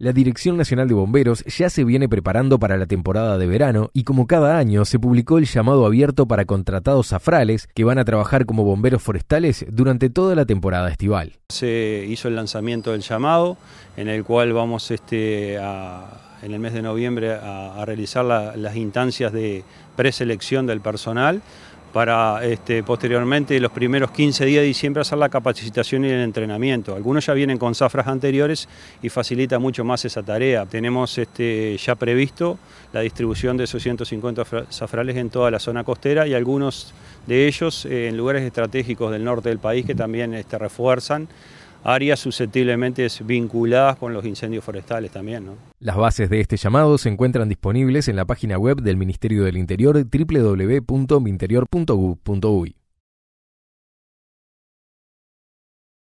La Dirección Nacional de Bomberos ya se viene preparando para la temporada de verano y como cada año se publicó el llamado abierto para contratados safrales que van a trabajar como bomberos forestales durante toda la temporada estival. Se hizo el lanzamiento del llamado en el cual vamos este, en el mes de noviembre a, realizar las instancias de preselección del personal para este, posteriormente los primeros 15 días de diciembre hacer la capacitación y el entrenamiento. Algunos ya vienen con zafras anteriores y facilita mucho más esa tarea. Tenemos este, ya previsto la distribución de esos 150 zafrales en toda la zona costera y algunos de ellos eh, en lugares estratégicos del norte del país que también este, refuerzan áreas susceptiblemente vinculadas con los incendios forestales también. ¿no? Las bases de este llamado se encuentran disponibles en la página web del Ministerio del Interior www.interior.gov.uy.